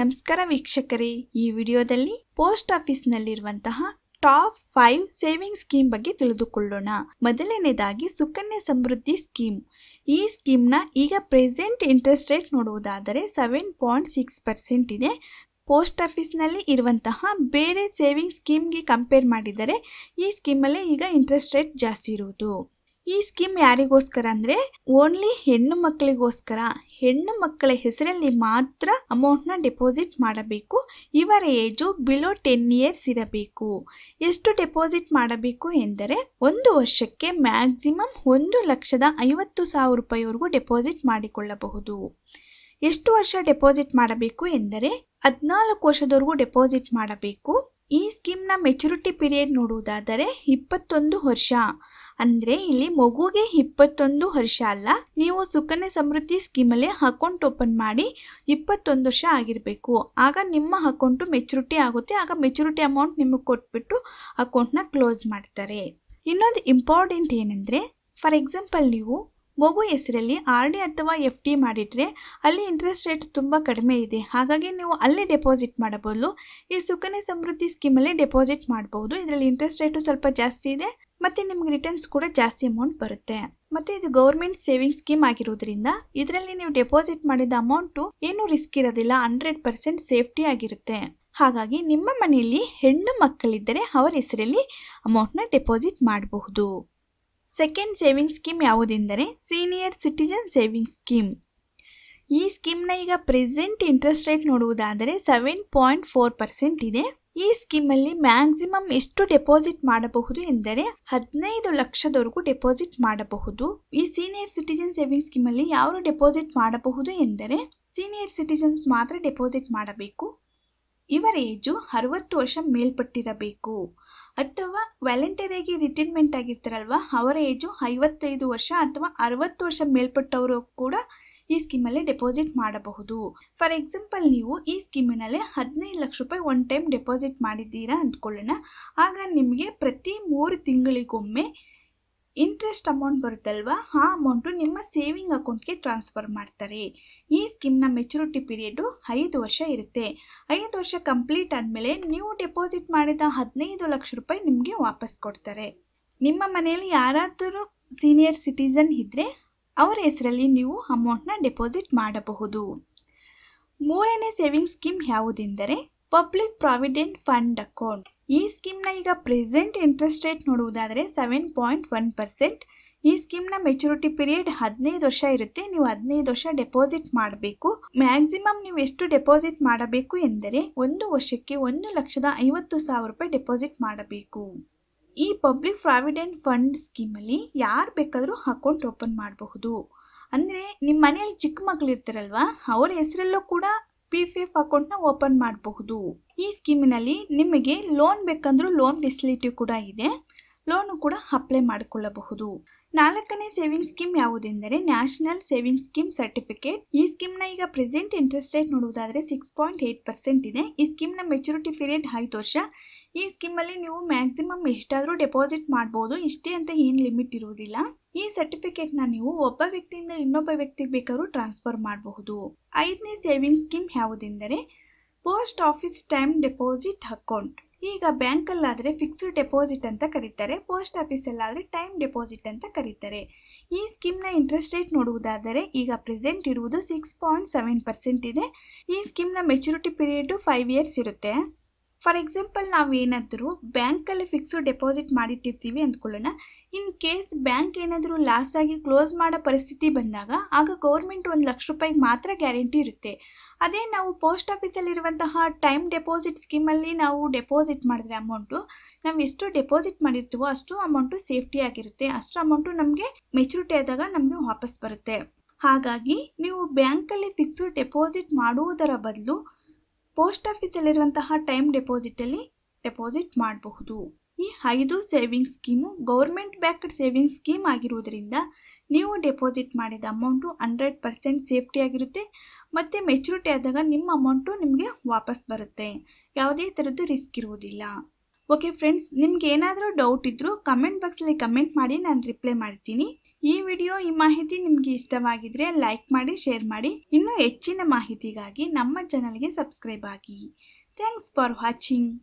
ನಮಸ್ಕಾರ ವೀಕ್ಷಕರೇ ಈ ವಿಡಿಯೋದಲ್ಲಿ ಪೋಸ್ಟ್ ಆಫೀಸ್ನಲ್ಲಿರುವಂತಹ ಟಾಪ್ ಫೈವ್ ಸೇವಿಂಗ್ ಸ್ಕೀಮ್ ಬಗ್ಗೆ ತಿಳಿದುಕೊಳ್ಳೋಣ ಮೊದಲನೇದಾಗಿ ಸುಕನ್ಯಾ ಸಮೃದ್ಧಿ ಸ್ಕೀಮ್ ಈ ಸ್ಕೀಮ್ನ ಈಗ ಪ್ರೆಸೆಂಟ್ ಇಂಟ್ರೆಸ್ಟ್ ರೇಟ್ ನೋಡುವುದಾದರೆ ಸೆವೆನ್ ಪಾಯಿಂಟ್ ಸಿಕ್ಸ್ ಪರ್ಸೆಂಟ್ ಇದೆ ಪೋಸ್ಟ್ ಆಫೀಸ್ನಲ್ಲಿ ಇರುವಂತಹ ಬೇರೆ ಸೇವಿಂಗ್ ಸ್ಕೀಮ್ಗೆ ಕಂಪೇರ್ ಮಾಡಿದರೆ ಈ ಸ್ಕೀಮಲ್ಲೇ ಈಗ ಇಂಟ್ರೆಸ್ಟ್ ರೇಟ್ ಜಾಸ್ತಿ ಇರುವುದು ಈ ಸ್ಕೀಮ್ ಯಾರಿಗೋಸ್ಕರ ಅಂದ್ರೆ ಓನ್ಲಿ ಹೆಣ್ಣು ಮಕ್ಕಳಿಗೋಸ್ಕರ ಹೆಣ್ಣು ಮಕ್ಕಳ ಹೆಸರಲ್ಲಿ ಮಾತ್ರ ಅಮೌಂಟ್ನ ಡೆಪಾಸಿಟ್ ಮಾಡಬೇಕು ಇವರ ಏಜು ಬಿಲೋ ಟೆನ್ ಇಯರ್ಸ್ ಇರಬೇಕು ಎಷ್ಟು ಡೆಪಾಸಿಟ್ ಮಾಡಬೇಕು ಎಂದರೆ ಒಂದು ವರ್ಷಕ್ಕೆ ಮ್ಯಾಕ್ಸಿಮಮ್ ಒಂದು ಲಕ್ಷದ ಐವತ್ತು ಸಾವಿರ ರೂಪಾಯಿವರೆಗೂ ಡೆಪಾಸಿಟ್ ಮಾಡಿಕೊಳ್ಳಬಹುದು ಎಷ್ಟು ವರ್ಷ ಡೆಪಾಸಿಟ್ ಮಾಡಬೇಕು ಎಂದರೆ ಹದಿನಾಲ್ಕು ವರ್ಷದವರೆಗೂ ಡೆಪಾಸಿಟ್ ಮಾಡಬೇಕು ಈ ಸ್ಕೀಮ್ನ ಮೆಚುರಿಟಿ ಪೀರಿಯಡ್ ನೋಡುವುದಾದರೆ ಇಪ್ಪತ್ತೊಂದು ವರ್ಷ ಅಂದರೆ ಇಲ್ಲಿ ಮಗುಗೆ ಇಪ್ಪತ್ತೊಂದು ವರ್ಷ ಅಲ್ಲ ನೀವು ಸುಕನ್ಯಾ ಸಮೃದ್ಧಿ ಸ್ಕೀಮಲ್ಲಿ ಅಕೌಂಟ್ ಓಪನ್ ಮಾಡಿ ಇಪ್ಪತ್ತೊಂದು ವರ್ಷ ಆಗಿರಬೇಕು ಆಗ ನಿಮ್ಮ ಅಕೌಂಟು ಮೆಚುರಿಟಿ ಆಗುತ್ತೆ ಆಗ ಮೆಚುರಿಟಿ ಅಮೌಂಟ್ ನಿಮಗೆ ಕೊಟ್ಬಿಟ್ಟು ನ ಕ್ಲೋಸ್ ಮಾಡ್ತಾರೆ ಇನ್ನೊಂದು ಇಂಪಾರ್ಟೆಂಟ್ ಏನಂದ್ರೆ ಫಾರ್ ಎಕ್ಸಾಂಪಲ್ ನೀವು ಮಗು ಹೆಸರಲ್ಲಿ ಆರ್ ಡಿ ಅಥವಾ ಎಫ್ ಡಿ ಮಾಡಿದರೆ ಅಲ್ಲಿ ಇಂಟ್ರೆಸ್ಟ್ ರೇಟ್ ತುಂಬ ಕಡಿಮೆ ಇದೆ ಹಾಗಾಗಿ ನೀವು ಅಲ್ಲಿ ಡೆಪಾಸಿಟ್ ಮಾಡಬಹುದು ಈ ಸುಕನ್ಯಾ ಸಮೃದ್ಧಿ ಸ್ಕೀಮಲ್ಲಿ ಡೆಪಾಸಿಟ್ ಮಾಡಬಹುದು ಇದರಲ್ಲಿ ಇಂಟ್ರೆಸ್ಟ್ ರೇಟು ಸ್ವಲ್ಪ ಜಾಸ್ತಿ ಇದೆ ಮತ್ತೆ ನಿಮ್ಗೆ ರಿಟರ್ನ್ಸ್ ಕೂಡ ಜಾಸ್ತಿ ಅಮೌಂಟ್ ಬರುತ್ತೆ ಮತ್ತೆ ಇದು ಗೌರ್ಮೆಂಟ್ ಸೇವಿಂಗ್ ಸ್ಕೀಮ್ ಆಗಿರೋದ್ರಿಂದ ಇದರಲ್ಲಿ ನೀವು ಡೆಪಾಸಿಟ್ ಮಾಡಿದ ಅಮೌಂಟ್ ಏನು ರಿಸ್ಕ್ ಇರೋದಿಲ್ಲ ಹಂಡ್ರೆಡ್ ಪರ್ಸೆಂಟ್ ಸೇಫ್ಟಿ ಆಗಿರುತ್ತೆ ಹಾಗಾಗಿ ನಿಮ್ಮ ಮನೆಯಲ್ಲಿ ಹೆಣ್ಣು ಮಕ್ಕಳಿದ್ದರೆ ಅವರ ಹೆಸರಲ್ಲಿ ಅಮೌಂಟ್ನ ಡೆಪಾಸಿಟ್ ಮಾಡಬಹುದು ಸೆಕೆಂಡ್ ಸೇವಿಂಗ್ ಸ್ಕೀಮ್ ಯಾವುದೆಂದರೆ ಸೀನಿಯರ್ ಸಿಟಿಜನ್ ಸೇವಿಂಗ್ ಸ್ಕೀಮ್ ಈ ಸ್ಕೀಮ್ನ ಈಗ ಪ್ರೆಸೆಂಟ್ ಇಂಟ್ರೆಸ್ಟ್ ರೇಟ್ ನೋಡುವುದಾದರೆ ಸೆವೆನ್ ಪಾಯಿಂಟ್ ಫೋರ್ ಪರ್ಸೆಂಟ್ ಇದೆ ಈ ಸ್ಕೀಮಲ್ಲಿ ಮ್ಯಾಕ್ಸಿಮಮ್ ಎಷ್ಟು ಡೆಪಾಸಿಟ್ ಮಾಡಬಹುದು ಎಂದರೆ ಹದಿನೈದು ಲಕ್ಷದವರೆಗೂ ಡೆಪಾಸಿಟ್ ಮಾಡಬಹುದು ಈ ಸೀನಿಯರ್ ಸಿಟಿಜನ್ ಸೇವಿಂಗ್ ಸ್ಕೀಮಲ್ಲಿ ಯಾರು ಡೆಪಾಸಿಟ್ ಮಾಡಬಹುದು ಎಂದರೆ ಸೀನಿಯರ್ ಸಿಟಿಜನ್ಸ್ ಮಾತ್ರ ಡೆಪಾಸಿಟ್ ಮಾಡಬೇಕು ಇವರ ಏಜು ಅರವತ್ತು ವರ್ಷ ಮೇಲ್ಪಟ್ಟಿರಬೇಕು ಅಥವಾ ವ್ಯಾಲೆಂಟರಿಯಾಗಿ ರಿಟೈರ್ಮೆಂಟ್ ಆಗಿರ್ತಾರಲ್ವ ಅವರ ಏಜು ಐವತ್ತೈದು ವರ್ಷ ಅಥವಾ ಅರವತ್ತು ವರ್ಷ ಮೇಲ್ಪಟ್ಟವರು ಕೂಡ ಈ ಸ್ಕೀಮಲ್ಲಿ ಡೆಪಾಸಿಟ್ ಮಾಡಬಹುದು ಫಾರ್ ಎಕ್ಸಾಂಪಲ್ ನೀವು ಈ ಸ್ಕೀಮಿನಲ್ಲೇ ಹದಿನೈದು ಲಕ್ಷ ರೂಪಾಯಿ ಒನ್ ಟೈಮ್ ಡೆಪಾಸಿಟ್ ಮಾಡಿದ್ದೀರಾ ಅಂದ್ಕೊಳ್ಳೋಣ ಆಗ ನಿಮಗೆ ಪ್ರತಿ ಮೂರು ತಿಂಗಳಿಗೊಮ್ಮೆ ಇಂಟ್ರೆಸ್ಟ್ ಅಮೌಂಟ್ ಬರುತ್ತಲ್ವಾ ಆ ಅಮೌಂಟು ನಿಮ್ಮ ಸೇವಿಂಗ್ ಅಕೌಂಟ್ಗೆ ಟ್ರಾನ್ಸ್ಫರ್ ಮಾಡ್ತಾರೆ ಈ ಸ್ಕೀಮ್ನ ಮೆಚುರಿಟಿ ಪೀರಿಯಡು ಐದು ವರ್ಷ ಇರುತ್ತೆ ಐದು ವರ್ಷ ಕಂಪ್ಲೀಟ್ ಆದಮೇಲೆ ನೀವು ಡೆಪಾಸಿಟ್ ಮಾಡಿದ ಹದಿನೈದು ಲಕ್ಷ ರೂಪಾಯಿ ನಿಮಗೆ ವಾಪಸ್ ಕೊಡ್ತಾರೆ ನಿಮ್ಮ ಮನೆಯಲ್ಲಿ ಯಾರಾದರೂ ಸೀನಿಯರ್ ಸಿಟಿಸನ್ ಇದ್ದರೆ ಅವರ ಹೆಸರಲ್ಲಿ ನೀವು ಅಮೌಂಟ್ನ ಡೆಪಾಸಿಟ್ ಮಾಡಬಹುದು ಮೂರನೇ ಸೇವಿಂಗ್ ಸ್ಕೀಮ್ ಯಾವುದೆಂದರೆ ಪಬ್ಲಿಕ್ ಪ್ರಾವಿಡೆಂಟ್ ಫಂಡ್ ಅಕೌಂಟ್ ಈ ಸ್ಕೀಮ್ನ ಈಗ ಪ್ರೆಸೆಂಟ್ ಇಂಟ್ರೆಸ್ಟ್ ರೇಟ್ ನೋಡುವುದಾದರೆ ಸೆವೆನ್ ಪಾಯಿಂಟ್ ಒನ್ ಪರ್ಸೆಂಟ್ ಈ ಸ್ಕೀಮ್ನ ಮೆಚುರಿಟಿ ಪೀರಿಯಡ್ ಹದಿನೈದು ವರ್ಷ ಇರುತ್ತೆ ನೀವು ಹದಿನೈದು ವರ್ಷ ಡೆಪಾಸಿಟ್ ಮಾಡಬೇಕು ಮ್ಯಾಕ್ಸಿಮಮ್ ನೀವು ಎಷ್ಟು ಡೆಪಾಸಿಟ್ ಮಾಡಬೇಕು ಎಂದರೆ ಒಂದು ವರ್ಷಕ್ಕೆ ಒಂದು ಲಕ್ಷದ ಐವತ್ತು ಸಾವಿರ ರೂಪಾಯಿ ಡೆಪಾಸಿಟ್ ಮಾಡಬೇಕು ಈ ಪಬ್ಲಿಕ್ ಪ್ರಾವಿಡೆಂಟ್ ಫಂಡ್ ಸ್ಕೀಮಲ್ಲಿ ಯಾರು ಬೇಕಾದರೂ ಅಕೌಂಟ್ ಓಪನ್ ಮಾಡಬಹುದು ಅಂದರೆ ನಿಮ್ಮ ಮನೆಯಲ್ಲಿ ಚಿಕ್ಕ ಮಕ್ಕಳು ಇರ್ತಾರಲ್ವಾ ಅವ್ರ ಹೆಸರಲ್ಲೂ ಕೂಡ ಪಿ ಪಿ ಎಫ್ ಅಕೌಂಟ್ನ ಓಪನ್ ಮಾಡಬಹುದು ಈ ಸ್ಕೀಮಿನಲ್ಲಿ ನಿಮಗೆ ಲೋನ್ ಬೇಕಂದ್ರೂ ಲೋನ್ ಫೆಸಿಲಿಟಿ ಕೂಡ ಇದೆ ಲೋನು ಕೂಡ ಅಪ್ಲೈ ಮಾಡಿಕೊಳ್ಳಬಹುದು ನಾಲ್ಕನೇ ಸೇವಿಂಗ್ ಸ್ಕೀಮ್ ಯಾವುದೆಂದರೆ ನ್ಯಾಷನಲ್ ಸೇವಿಂಗ್ ಸ್ಕೀಮ್ ಸರ್ಟಿಫಿಕೇಟ್ ಈ ಸ್ಕೀಮ್ನ ಈಗ ಪ್ರೆಸೆಂಟ್ ಇಂಟ್ರೆಸ್ಟ್ ರೇಟ್ ನೋಡುವುದಾದರೆ ಸಿಕ್ಸ್ ಪಾಯಿಂಟ್ ಏಟ್ ಪರ್ಸೆಂಟ್ ಇದೆ ಈ ಸ್ಕೀಮ್ನ ಮೆಚುರಿಟಿ ಪೀರಿಯಡ್ ಐದು ವರ್ಷ ಈ ಸ್ಕೀಮಲ್ಲಿ ನೀವು ಮ್ಯಾಕ್ಸಿಮಮ್ ಎಷ್ಟಾದರೂ ಡೆಪಾಸಿಟ್ ಮಾಡ್ಬೋದು ಇಷ್ಟೇ ಅಂತ ಏನು ಲಿಮಿಟ್ ಇರುವುದಿಲ್ಲ ಈ ನ ನೀವು ಒಬ್ಬ ವ್ಯಕ್ತಿಯಿಂದ ಇನ್ನೊಬ್ಬ ವ್ಯಕ್ತಿಗೆ ಬೇಕಾದ್ರೂ ಟ್ರಾನ್ಸ್ಫರ್ ಮಾಡಬಹುದು ಐದನೇ ಸೇವಿಂಗ್ ಸ್ಕೀಮ್ ಯಾವುದೆಂದರೆ post office time deposit account ಈಗ ಬ್ಯಾಂಕಲ್ಲಾದರೆ ಫಿಕ್ಸ್ಡ್ ಡೆಪಾಸಿಟ್ ಅಂತ ಕರೀತಾರೆ ಪೋಸ್ಟ್ ಆಫೀಸಲ್ಲಾದರೆ ಟೈಮ್ ಡೆಪಾಸಿಟ್ ಅಂತ ಕರೀತಾರೆ ಈ ಸ್ಕೀಮ್ನ ಇಂಟ್ರೆಸ್ಟ್ ರೇಟ್ ನೋಡುವುದಾದರೆ ಈಗ ಪ್ರೆಸೆಂಟ್ ಇರುವುದು ಸಿಕ್ಸ್ ಪಾಯಿಂಟ್ ಸೆವೆನ್ ಪರ್ಸೆಂಟ್ ಇದೆ ಈ ಸ್ಕೀಮ್ನ ಮೆಚುರಿಟಿ ಪೀರಿಯಡು ಫೈವ್ ಇಯರ್ಸ್ ಇರುತ್ತೆ ಫಾರ್ ಎಕ್ಸಾಂಪಲ್ ನಾವೇನಾದರೂ ಬ್ಯಾಂಕಲ್ಲಿ ಫಿಕ್ಸ್ಡ್ ಡೆಪಾಸಿಟ್ ಮಾಡಿಟ್ಟಿರ್ತೀವಿ ಅಂದ್ಕೊಳ್ಳೋಣ ಇನ್ ಕೇಸ್ ಬ್ಯಾಂಕ್ ಏನಾದರೂ ಲಾಸ್ ಆಗಿ ಕ್ಲೋಸ್ ಮಾಡೋ ಪರಿಸ್ಥಿತಿ ಬಂದಾಗ ಆಗ ಗೌರ್ಮೆಂಟ್ ಒಂದು ಲಕ್ಷ ರೂಪಾಯಿಗೆ ಮಾತ್ರ ಗ್ಯಾರಂಟಿ ಇರುತ್ತೆ ಅದೇ ನಾವು ಪೋಸ್ಟ್ ಆಫೀಸಲ್ಲಿರುವಂತಹ ಟೈಮ್ ಡೆಪಾಸಿಟ್ ಸ್ಕೀಮಲ್ಲಿ ನಾವು ಡೆಪಾಸಿಟ್ ಮಾಡಿದ್ರೆ ಅಮೌಂಟು ನಾವು ಎಷ್ಟು ಡೆಪಾಸಿಟ್ ಮಾಡಿರ್ತೀವೋ ಅಷ್ಟು ಅಮೌಂಟು ಸೇಫ್ಟಿ ಆಗಿರುತ್ತೆ ಅಷ್ಟು ಅಮೌಂಟು ನಮಗೆ ಮೆಚುರಿಟಿ ಆದಾಗ ನಮಗೆ ವಾಪಸ್ ಬರುತ್ತೆ ಹಾಗಾಗಿ ನೀವು ಬ್ಯಾಂಕಲ್ಲಿ ಫಿಕ್ಸ್ಡ್ ಡೆಪಾಸಿಟ್ ಮಾಡುವುದರ ಬದಲು ಪೋಸ್ಟ್ ಆಫೀಸಲ್ಲಿರುವಂತಹ ಟೈಮ್ ಡೆಪಾಸಿಟಲ್ಲಿ ಡೆಪಾಸಿಟ್ ಮಾಡಬಹುದು ಈ ಐದು savings scheme government backed savings scheme ಆಗಿರುವುದರಿಂದ ನೀವು ಡೆಪಾಸಿಟ್ ಮಾಡಿದ ಅಮೌಂಟು ಹಂಡ್ರೆಡ್ ಪರ್ಸೆಂಟ್ ಸೇಫ್ಟಿ ಆಗಿರುತ್ತೆ ಮತ್ತು ಮೆಚುರಿಟಿ ಆದಾಗ ನಿಮ್ಮ ಅಮೌಂಟು ನಿಮಗೆ ವಾಪಸ್ ಬರುತ್ತೆ ಯಾವುದೇ ಥರದ್ದು ರಿಸ್ಕ್ ಇರುವುದಿಲ್ಲ ಓಕೆ ಫ್ರೆಂಡ್ಸ್ ನಿಮ್ಗೆ ಏನಾದರೂ ಡೌಟ್ ಇದ್ದರೂ ಕಮೆಂಟ್ ಬಾಕ್ಸಲ್ಲಿ ಕಮೆಂಟ್ ಮಾಡಿ ನಾನು ರಿಪ್ಲೈ ಮಾಡ್ತೀನಿ ಈ ವಿಡಿಯೋ ಈ ಮಾಹಿತಿ ನಿಮಗೆ ಇಷ್ಟವಾಗಿದ್ರೆ ಲೈಕ್ ಮಾಡಿ ಶೇರ್ ಮಾಡಿ ಇನ್ನೂ ಹೆಚ್ಚಿನ ಮಾಹಿತಿಗಾಗಿ ನಮ್ಮ ಚಾನಲ್ಗೆ ಸಬ್ಸ್ಕ್ರೈಬ್ ಆಗಿ ಥ್ಯಾಂಕ್ಸ್ ಫಾರ್ ವಾಚಿಂಗ್